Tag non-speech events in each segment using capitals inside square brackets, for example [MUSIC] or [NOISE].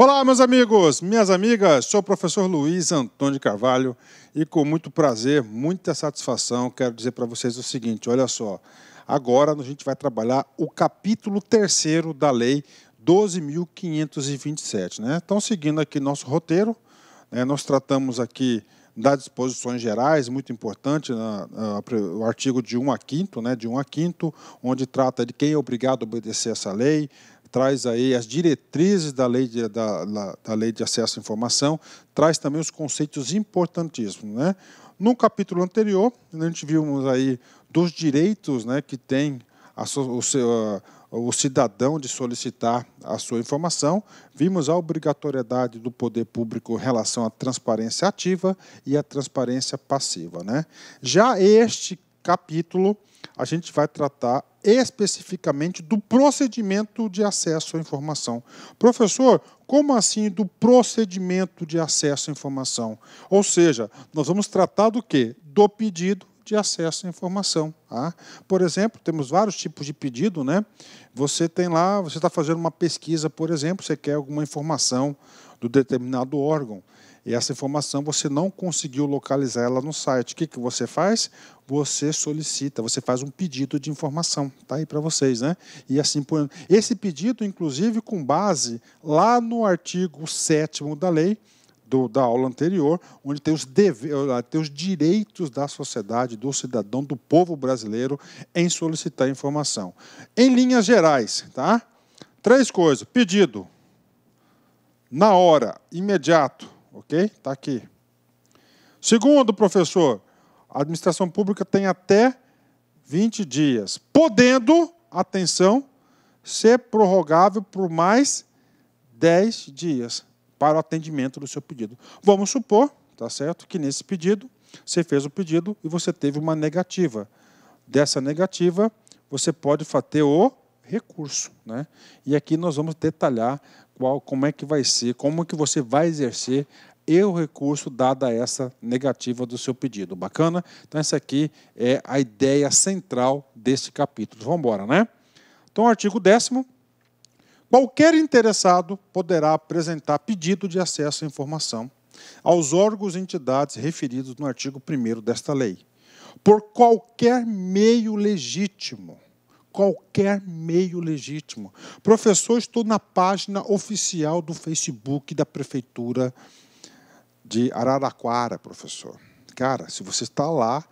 Olá, meus amigos, minhas amigas, sou o professor Luiz Antônio de Carvalho e com muito prazer, muita satisfação, quero dizer para vocês o seguinte: olha só, agora a gente vai trabalhar o capítulo terceiro da Lei 12.527. Né? Então, seguindo aqui nosso roteiro, né, nós tratamos aqui das disposições gerais, muito importante, na, na, o artigo de 1 a 5, né, de 1 a 5, onde trata de quem é obrigado a obedecer essa lei, traz aí as diretrizes da lei de, da, da, da lei de acesso à informação, traz também os conceitos importantíssimos. Né? No capítulo anterior, a gente vimos aí dos direitos né, que tem a, o, seu, o cidadão de solicitar a sua informação, vimos a obrigatoriedade do poder público em relação à transparência ativa e à transparência passiva. Né? Já este capítulo, a gente vai tratar especificamente do procedimento de acesso à informação. Professor, como assim do procedimento de acesso à informação? Ou seja, nós vamos tratar do quê? Do pedido de acesso à informação. Tá? Por exemplo, temos vários tipos de pedido, né? Você tem lá, você está fazendo uma pesquisa, por exemplo, você quer alguma informação do determinado órgão. E essa informação você não conseguiu localizar ela no site. O que, que você faz? Você solicita, você faz um pedido de informação. Está aí para vocês, né? E assim por. Esse pedido, inclusive, com base lá no artigo 7 da lei. Do, da aula anterior, onde tem os, deve, eh, tem os direitos da sociedade, do cidadão, do povo brasileiro em solicitar informação. Em linhas gerais, tá? Três coisas: pedido, na hora, imediato, Ok? Está aqui. Segundo, professor, a administração pública tem até 20 dias, podendo, atenção, ser prorrogável por mais 10 dias para o atendimento do seu pedido. Vamos supor, tá certo, que nesse pedido, você fez o pedido e você teve uma negativa. Dessa negativa, você pode fazer o recurso. Né? E aqui nós vamos detalhar qual, como é que vai ser, como que você vai exercer e o recurso dada essa negativa do seu pedido. Bacana? Então, essa aqui é a ideia central desse capítulo. Vamos embora, né? Então, artigo 10 Qualquer interessado poderá apresentar pedido de acesso à informação aos órgãos e entidades referidos no artigo 1 desta lei, por qualquer meio legítimo qualquer meio legítimo. Professor, estou na página oficial do Facebook da Prefeitura de Araraquara, professor. Cara, se você está lá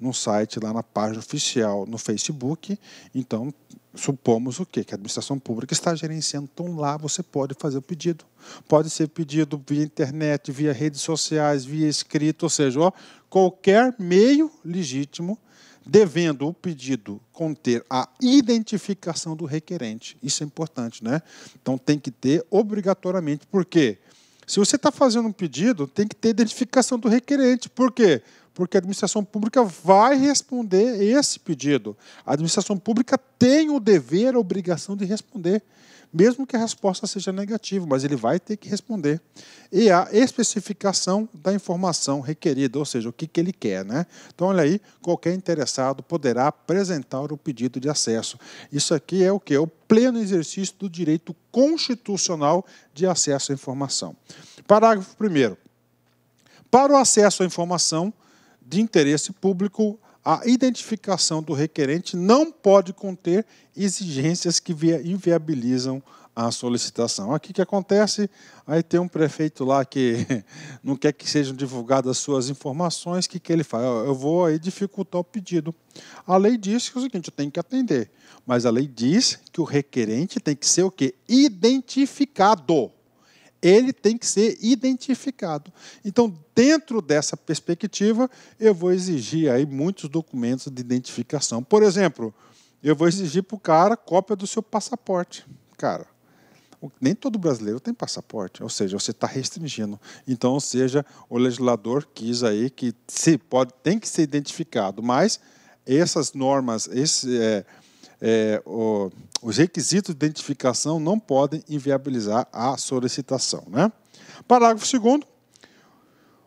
no site, lá na página oficial no Facebook, então supomos o quê? Que a administração pública está gerenciando. Então lá você pode fazer o pedido. Pode ser pedido via internet, via redes sociais, via escrito, ou seja, ó, qualquer meio legítimo devendo o pedido conter a identificação do requerente. Isso é importante, né? Então tem que ter obrigatoriamente. Por quê? Se você está fazendo um pedido, tem que ter identificação do requerente. Por quê? Porque a administração pública vai responder esse pedido. A administração pública tem o dever, a obrigação de responder mesmo que a resposta seja negativa, mas ele vai ter que responder. E a especificação da informação requerida, ou seja, o que, que ele quer. Né? Então, olha aí, qualquer interessado poderá apresentar o pedido de acesso. Isso aqui é o que? É o pleno exercício do direito constitucional de acesso à informação. Parágrafo 1. Para o acesso à informação de interesse público, a identificação do requerente não pode conter exigências que inviabilizam a solicitação. Aqui que acontece, aí tem um prefeito lá que [LAUGHS] não quer que sejam divulgadas suas informações, o que, que ele faz? Eu vou aí dificultar o pedido. A lei diz que é o seguinte, eu tenho que atender, mas a lei diz que o requerente tem que ser o quê? Identificado ele tem que ser identificado. Então, dentro dessa perspectiva, eu vou exigir aí muitos documentos de identificação. Por exemplo, eu vou exigir para o cara cópia do seu passaporte. Cara, nem todo brasileiro tem passaporte, ou seja, você está restringindo. Então, ou seja, o legislador quis aí que se pode, tem que ser identificado, mas essas normas, esse, é, é, o, os requisitos de identificação não podem inviabilizar a solicitação. Né? Parágrafo 2.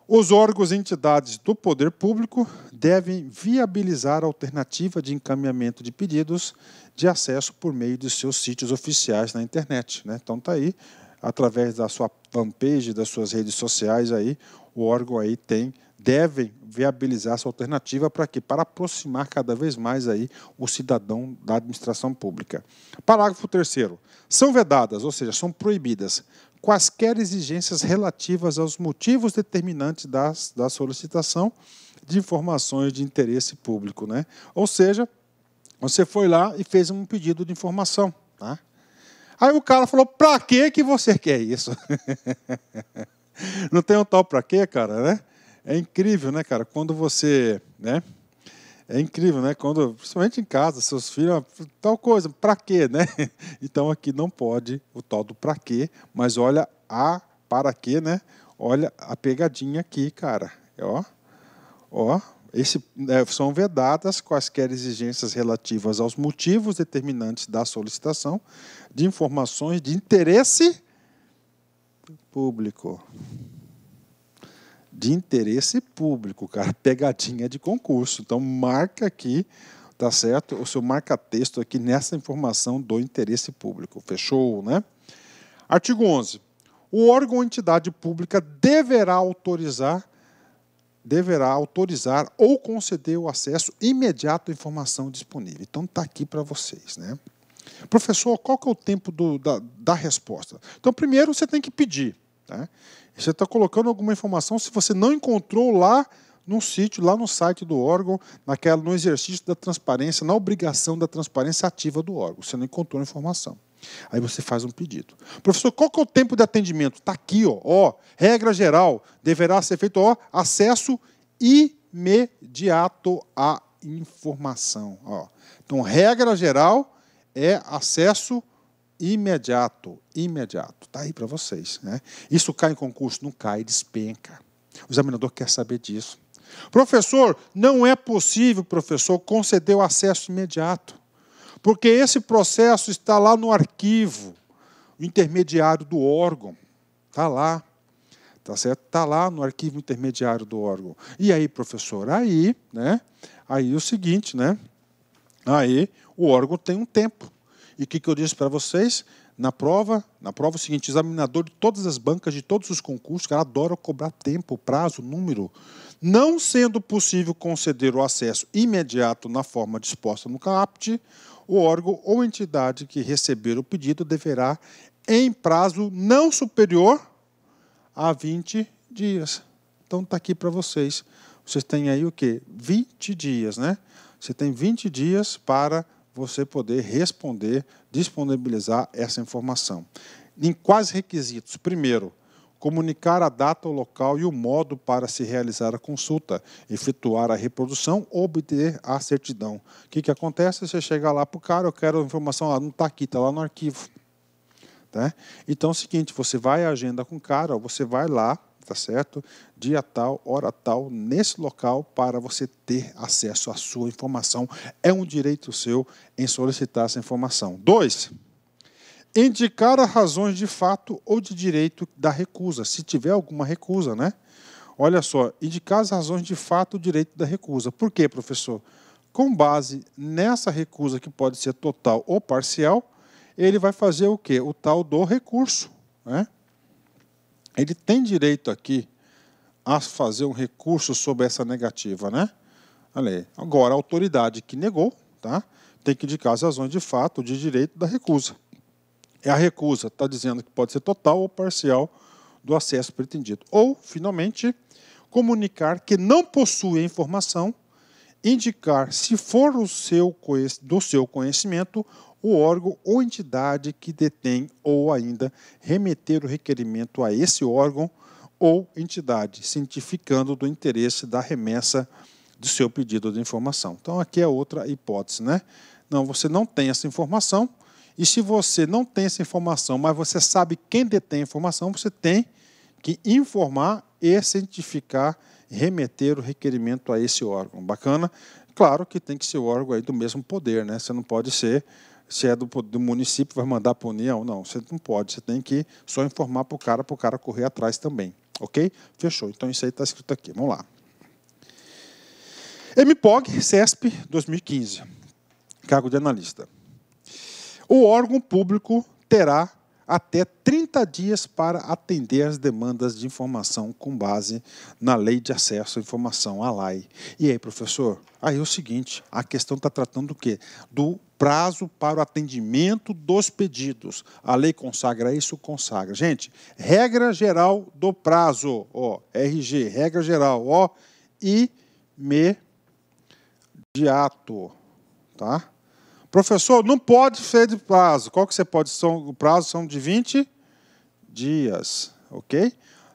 Os órgãos e entidades do poder público devem viabilizar a alternativa de encaminhamento de pedidos de acesso por meio de seus sítios oficiais na internet. Né? Então tá aí, através da sua fanpage, das suas redes sociais aí, o órgão aí tem devem viabilizar essa alternativa para que para aproximar cada vez mais aí o cidadão da administração pública. Parágrafo 3 São vedadas, ou seja, são proibidas quaisquer exigências relativas aos motivos determinantes das, da solicitação de informações de interesse público, né? Ou seja, você foi lá e fez um pedido de informação, tá? Aí o cara falou: "Para que você quer isso?" [LAUGHS] Não tem um tal para quê, cara, né? É incrível, né, cara? Quando você, né? É incrível, né? Quando, principalmente em casa, seus filhos, ah, tal coisa, para quê, né? [LAUGHS] Então aqui não pode o tal do para quê, mas olha a para quê, né? Olha a pegadinha aqui, cara. Ó, ó, esse, né, são vedadas quaisquer exigências relativas aos motivos determinantes da solicitação de informações de interesse público de interesse público, cara. Pegadinha de concurso. Então, marca aqui, tá certo? O seu marca-texto aqui nessa informação do interesse público. Fechou, né? Artigo 11. O órgão ou entidade pública deverá autorizar deverá autorizar ou conceder o acesso imediato à informação disponível. Então está aqui para vocês, né? Professor, qual que é o tempo do, da, da resposta? Então, primeiro você tem que pedir. Né? Você está colocando alguma informação se você não encontrou lá no sítio, lá no site do órgão, naquela, no exercício da transparência, na obrigação da transparência ativa do órgão. Você não encontrou a informação. Aí você faz um pedido. Professor, qual que é o tempo de atendimento? Está aqui, ó, ó. Regra geral, deverá ser feito, ó, acesso imediato à informação. Ó. Então, regra geral é acesso imediato imediato, imediato. Está aí para vocês. Né? Isso cai em concurso? Não cai, despenca. O examinador quer saber disso. Professor, não é possível, professor, conceder o acesso imediato, porque esse processo está lá no arquivo, intermediário do órgão. Está lá. Tá certo? Está lá no arquivo intermediário do órgão. E aí, professor, aí, né? Aí é o seguinte, né? Aí o órgão tem um tempo e o que, que eu disse para vocês? Na prova, na prova é o seguinte, examinador de todas as bancas, de todos os concursos, adora cobrar tempo, prazo, número. Não sendo possível conceder o acesso imediato na forma disposta no CAPT, o órgão ou entidade que receber o pedido deverá, em prazo não superior a 20 dias. Então está aqui para vocês. Vocês têm aí o quê? 20 dias, né? Você tem 20 dias para você poder responder, disponibilizar essa informação. Em quais requisitos? Primeiro, comunicar a data, o local e o modo para se realizar a consulta, efetuar a reprodução, obter a certidão. O que, que acontece? Você chega lá para o cara, eu quero a informação, lá não está aqui, está lá no arquivo. Né? Então, é o seguinte, você vai à agenda com o cara, você vai lá, tá certo? Dia tal, hora tal, nesse local, para você ter acesso à sua informação. É um direito seu em solicitar essa informação. Dois, indicar as razões de fato ou de direito da recusa, se tiver alguma recusa, né? Olha só, indicar as razões de fato ou direito da recusa. Por quê, professor? Com base nessa recusa, que pode ser total ou parcial, ele vai fazer o quê? O tal do recurso, né? ele tem direito aqui a fazer um recurso sobre essa negativa, né? Olha aí. Agora, a autoridade que negou, tá? Tem que indicar as razões de fato, de direito da recusa. É a recusa, está dizendo que pode ser total ou parcial do acesso pretendido. Ou, finalmente, comunicar que não possui a informação, indicar, se for o seu, do seu conhecimento, o órgão ou entidade que detém ou ainda remeter o requerimento a esse órgão ou entidade, cientificando do interesse da remessa do seu pedido de informação. Então, aqui é outra hipótese, né? Não, você não tem essa informação, e se você não tem essa informação, mas você sabe quem detém a informação, você tem que informar e cientificar, remeter o requerimento a esse órgão. Bacana? Claro que tem que ser o órgão aí do mesmo poder, né? Você não pode ser se é do, do município, vai mandar para a União? Não, você não pode. Você tem que só informar para o cara, para o cara correr atrás também. Ok? Fechou. Então isso aí está escrito aqui. Vamos lá. MPOG, CESP 2015. Cargo de analista. O órgão público terá até 30 dias para atender as demandas de informação com base na Lei de Acesso à Informação, a LAI. E aí, professor? Aí é o seguinte, a questão está tratando do quê? Do prazo para o atendimento dos pedidos. A lei consagra isso? Consagra. Gente, regra geral do prazo, ó, RG, regra geral, ó, imediato, de ato, tá? Professor, não pode ser de prazo. Qual que você pode? São, o prazo são de 20 dias, ok?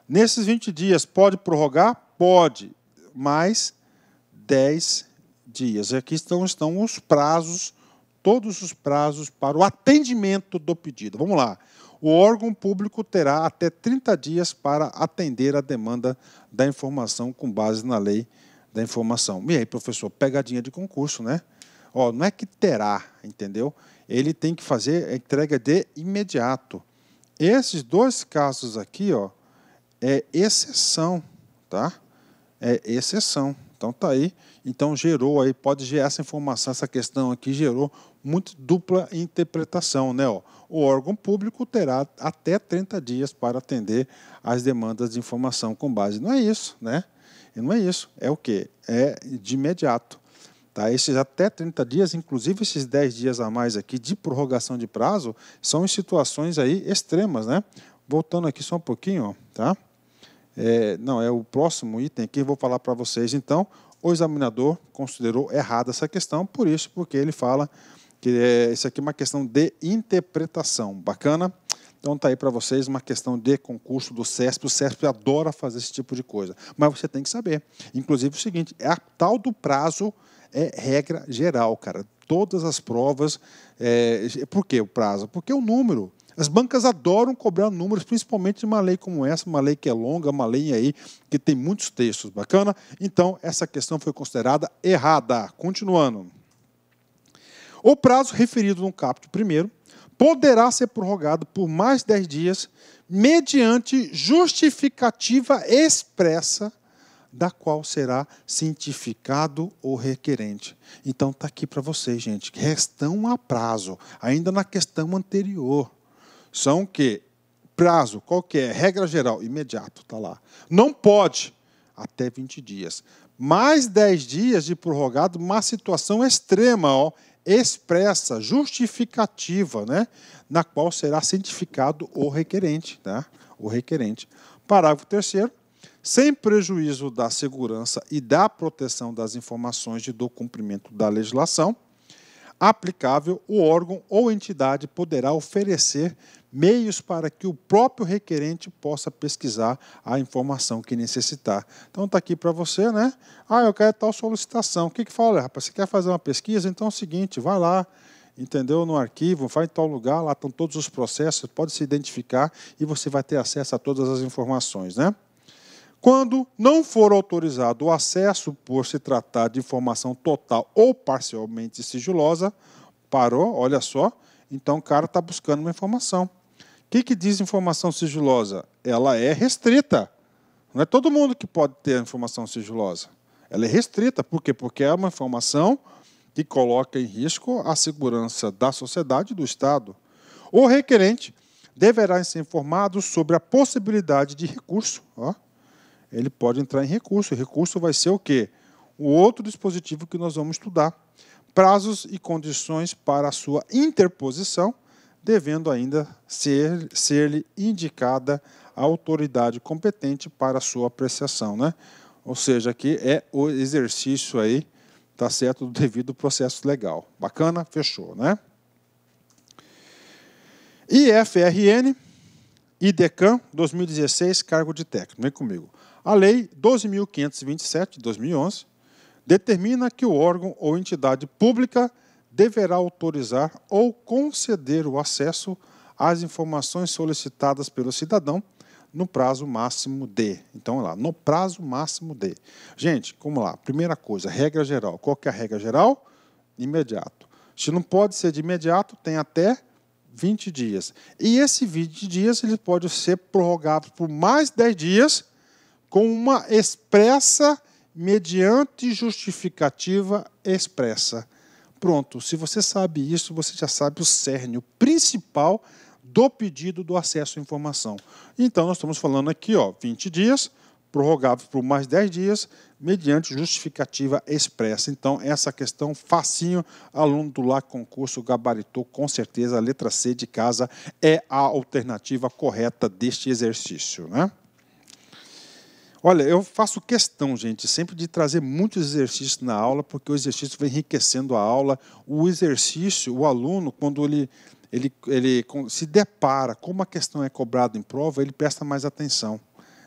Nesses 20 dias, pode prorrogar? Pode, mais 10 dias. E aqui estão, estão os prazos, todos os prazos para o atendimento do pedido. Vamos lá. O órgão público terá até 30 dias para atender a demanda da informação com base na lei da informação. E aí, professor, pegadinha de concurso, né? Ó, não é que terá, entendeu? Ele tem que fazer a entrega de imediato. Esses dois casos aqui, ó, é exceção, tá? É exceção. Então tá aí. Então gerou aí, pode gerar essa informação, essa questão aqui gerou muito dupla interpretação, né? Ó. O órgão público terá até 30 dias para atender às demandas de informação com base. Não é isso, né? não é isso. É o quê? É de imediato. Tá? Esses até 30 dias, inclusive esses 10 dias a mais aqui de prorrogação de prazo, são em situações aí extremas. Né? Voltando aqui só um pouquinho, ó, tá? É, não, é o próximo item aqui, vou falar para vocês. Então, o examinador considerou errada essa questão, por isso, porque ele fala que é, isso aqui é uma questão de interpretação. Bacana? Então tá aí para vocês uma questão de concurso do CESP. O CESP adora fazer esse tipo de coisa. Mas você tem que saber. Inclusive o seguinte, é a tal do prazo é regra geral, cara. Todas as provas. É... Por que o prazo? Porque o é número. As bancas adoram cobrar números, principalmente de uma lei como essa, uma lei que é longa, uma lei aí que tem muitos textos. Bacana? Então, essa questão foi considerada errada. Continuando. O prazo referido no Capítulo primeiro poderá ser prorrogado por mais 10 dias mediante justificativa expressa da qual será cientificado o requerente. Então está aqui para vocês, gente. Restão a prazo, ainda na questão anterior. São quê? prazo, qual que é? Regra geral, imediato, está lá. Não pode até 20 dias. Mais 10 dias de prorrogado, uma situação extrema, ó, expressa, justificativa, né? na qual será cientificado o requerente. Tá? O requerente. Parágrafo terceiro sem prejuízo da segurança e da proteção das informações de do cumprimento da legislação aplicável, o órgão ou entidade poderá oferecer meios para que o próprio requerente possa pesquisar a informação que necessitar. Então está aqui para você, né? Ah, eu quero tal solicitação. O que que fala, rapaz? Você quer fazer uma pesquisa? Então é o seguinte, vai lá, entendeu? No arquivo, vai em tal lugar, lá estão todos os processos, pode se identificar e você vai ter acesso a todas as informações, né? Quando não for autorizado o acesso por se tratar de informação total ou parcialmente sigilosa, parou, olha só, então o cara está buscando uma informação. O que, que diz informação sigilosa? Ela é restrita. Não é todo mundo que pode ter informação sigilosa. Ela é restrita, por quê? Porque é uma informação que coloca em risco a segurança da sociedade e do Estado. O requerente deverá ser informado sobre a possibilidade de recurso. Ó, ele pode entrar em recurso. O recurso vai ser o quê? O outro dispositivo que nós vamos estudar. Prazos e condições para a sua interposição, devendo ainda ser-lhe ser indicada a autoridade competente para a sua apreciação. Né? Ou seja, aqui é o exercício aí, tá certo, do devido processo legal. Bacana? Fechou, né? IFRN, IDECAM, 2016, cargo de técnico. Vem comigo. A Lei 12.527, de 2011, determina que o órgão ou entidade pública deverá autorizar ou conceder o acesso às informações solicitadas pelo cidadão no prazo máximo de. Então, lá, no prazo máximo de. Gente, como lá, primeira coisa, regra geral. Qual que é a regra geral? Imediato. Se não pode ser de imediato, tem até 20 dias. E esse 20 dias ele pode ser prorrogado por mais 10 dias com uma expressa mediante justificativa expressa. Pronto, se você sabe isso, você já sabe o cerne, o principal do pedido do acesso à informação. Então, nós estamos falando aqui, ó, 20 dias, prorrogável por mais 10 dias, mediante justificativa expressa. Então, essa questão facinho, aluno do LAC concurso gabaritou, com certeza a letra C de casa é a alternativa correta deste exercício, né? Olha, eu faço questão, gente, sempre de trazer muitos exercícios na aula, porque o exercício vai enriquecendo a aula. O exercício, o aluno, quando ele, ele, ele se depara com uma questão é cobrada em prova, ele presta mais atenção.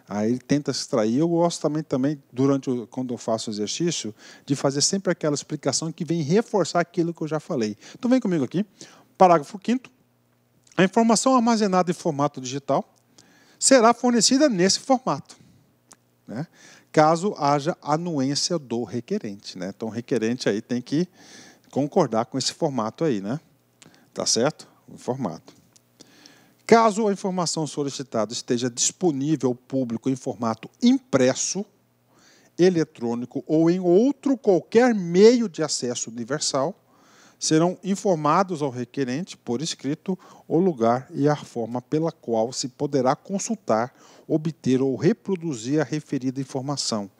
Aí ele tenta se extrair. Eu gosto também, também durante o, quando eu faço o exercício, de fazer sempre aquela explicação que vem reforçar aquilo que eu já falei. Então vem comigo aqui. Parágrafo 5 A informação armazenada em formato digital será fornecida nesse formato né? caso haja anuência do requerente. Né? Então, o requerente aí tem que concordar com esse formato aí, né? Tá certo? O formato. Caso a informação solicitada esteja disponível ao público em formato impresso, eletrônico ou em outro qualquer meio de acesso universal, serão informados ao requerente por escrito o lugar e a forma pela qual se poderá consultar, obter ou reproduzir a referida informação.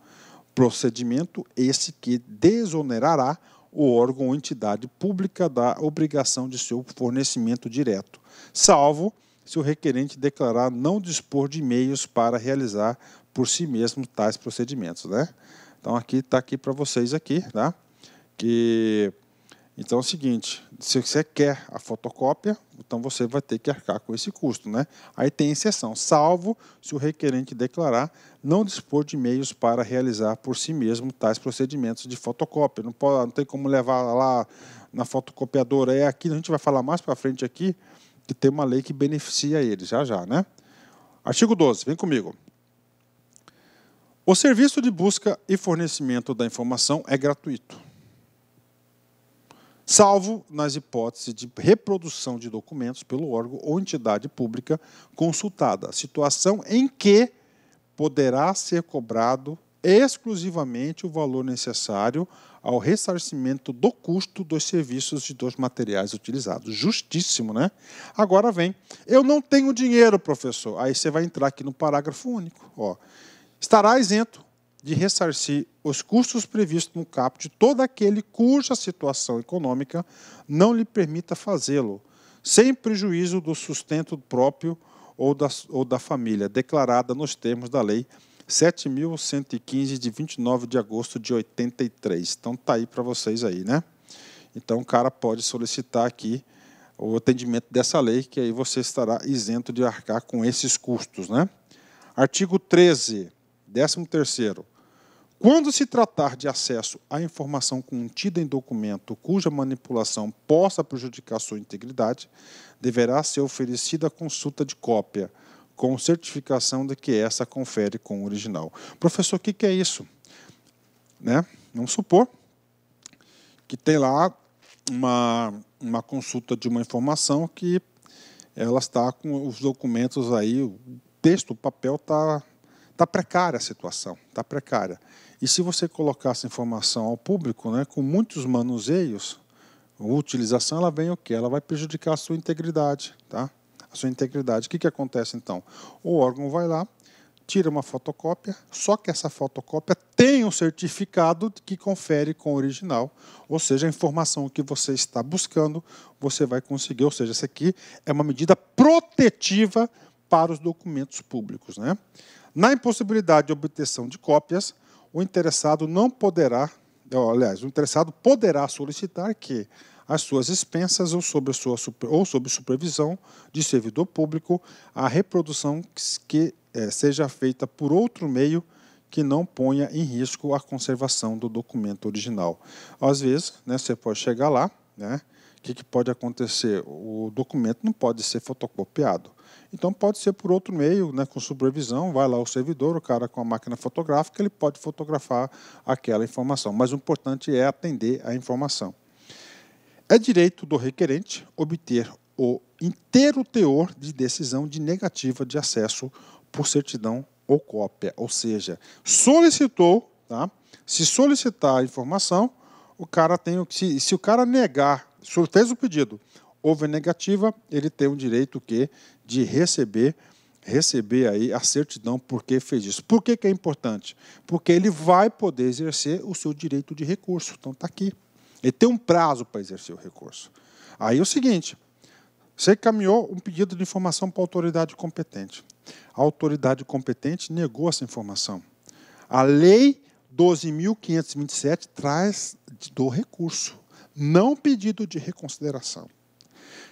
Procedimento esse que desonerará o órgão ou entidade pública da obrigação de seu fornecimento direto, salvo se o requerente declarar não dispor de meios para realizar por si mesmo tais procedimentos, né? Então aqui está aqui para vocês aqui, tá? Que então é o seguinte, se você quer a fotocópia, então você vai ter que arcar com esse custo, né? Aí tem exceção, salvo se o requerente declarar não dispor de meios para realizar por si mesmo tais procedimentos de fotocópia. Não, pode, não tem como levar lá na fotocopiadora. É aqui, a gente vai falar mais para frente aqui, que tem uma lei que beneficia ele, já já, né? Artigo 12, vem comigo. O serviço de busca e fornecimento da informação é gratuito salvo nas hipóteses de reprodução de documentos pelo órgão ou entidade pública consultada, situação em que poderá ser cobrado exclusivamente o valor necessário ao ressarcimento do custo dos serviços e dos materiais utilizados. Justíssimo, né? Agora vem. Eu não tenho dinheiro, professor. Aí você vai entrar aqui no parágrafo único. Ó. Estará isento de ressarcir os custos previstos no caput de todo aquele cuja situação econômica não lhe permita fazê-lo, sem prejuízo do sustento próprio ou da, ou da família, declarada nos termos da Lei 7.115, de 29 de agosto de 83. Então, está aí para vocês aí, né? Então, o cara pode solicitar aqui o atendimento dessa lei, que aí você estará isento de arcar com esses custos, né? Artigo 13, 13 terceiro quando se tratar de acesso à informação contida em documento cuja manipulação possa prejudicar sua integridade, deverá ser oferecida a consulta de cópia, com certificação de que essa confere com o original. Professor, o que, que é isso? Né? Vamos supor que tem lá uma, uma consulta de uma informação que ela está com os documentos aí, o texto, o papel está Está precária a situação, está precária. E se você colocar essa informação ao público, né, com muitos manuseios, a utilização ela vem o quê? Ela vai prejudicar a sua integridade, tá? A sua integridade. O que, que acontece então? O órgão vai lá, tira uma fotocópia, só que essa fotocópia tem um certificado que confere com o original, ou seja, a informação que você está buscando, você vai conseguir, ou seja, essa aqui é uma medida protetiva para os documentos públicos. Né? Na impossibilidade de obtenção de cópias, o interessado não poderá, aliás, o interessado poderá solicitar que, às suas expensas ou sob, sua, ou sob supervisão de servidor público, a reprodução que, é, seja feita por outro meio que não ponha em risco a conservação do documento original. Às vezes, né, você pode chegar lá, né, o que, que pode acontecer? O documento não pode ser fotocopiado. Então pode ser por outro meio, né, com supervisão, vai lá o servidor, o cara com a máquina fotográfica, ele pode fotografar aquela informação. Mas o importante é atender a informação. É direito do requerente obter o inteiro teor de decisão de negativa de acesso por certidão ou cópia. Ou seja, solicitou, tá? se solicitar a informação, o cara tem se, se o cara negar, fez o pedido, houve negativa, ele tem o direito que de receber receber aí a certidão porque fez isso. Por que, que é importante? Porque ele vai poder exercer o seu direito de recurso. Então está aqui. Ele tem um prazo para exercer o recurso. Aí é o seguinte: você caminhou um pedido de informação para a autoridade competente. A autoridade competente negou essa informação. A lei 12.527 traz do recurso, não pedido de reconsideração.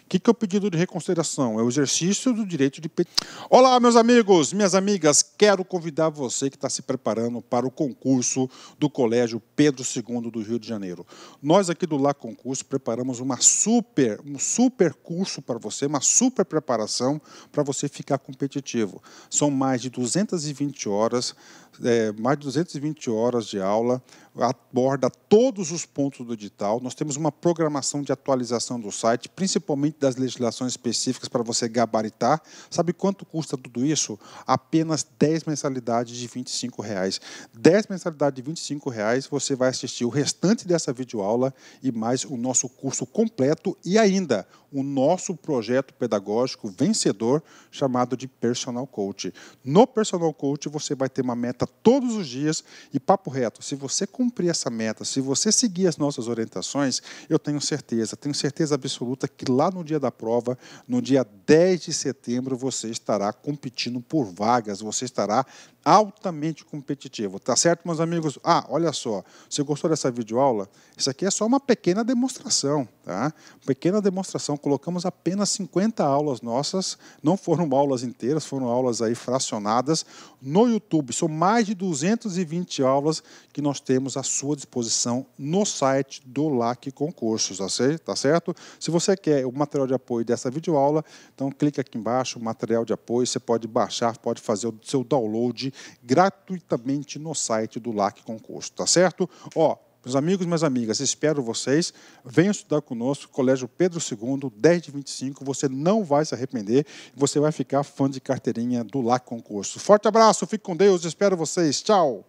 O que, que é o pedido de reconsideração? É o exercício do direito de petição. Olá, meus amigos, minhas amigas, quero convidar você que está se preparando para o concurso do Colégio Pedro II do Rio de Janeiro. Nós aqui do Lá Concurso preparamos uma super, um super curso para você, uma super preparação para você ficar competitivo. São mais de 220 horas, é, mais de 220 horas de aula aborda todos os pontos do edital. Nós temos uma programação de atualização do site, principalmente das legislações específicas para você gabaritar. Sabe quanto custa tudo isso? Apenas 10 mensalidades de R$ 25. Reais. 10 mensalidades de R$ 25, reais, você vai assistir o restante dessa videoaula e mais o nosso curso completo e ainda o nosso projeto pedagógico vencedor chamado de Personal Coach. No Personal Coach você vai ter uma meta todos os dias e papo reto, se você cumprir essa meta, se você seguir as nossas orientações, eu tenho certeza, tenho certeza absoluta que lá no dia da prova, no dia 10 de setembro, você estará competindo por vagas, você estará altamente competitivo. Tá certo, meus amigos? Ah, olha só, você gostou dessa videoaula? Isso aqui é só uma pequena demonstração, tá? Pequena demonstração, colocamos apenas 50 aulas nossas, não foram aulas inteiras, foram aulas aí fracionadas no YouTube. São mais de 220 aulas que nós temos à sua disposição no site do LAC Concursos, tá, tá certo? Se você quer o material de apoio dessa videoaula, então clica aqui embaixo, material de apoio, você pode baixar, pode fazer o seu download gratuitamente no site do LAC Concursos, tá certo? Ó, meus amigos, minhas amigas, espero vocês. Venham estudar conosco, Colégio Pedro II, 10 de 25. Você não vai se arrepender. Você vai ficar fã de carteirinha do LAC Concurso. Forte abraço, fique com Deus, espero vocês. Tchau!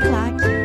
clack.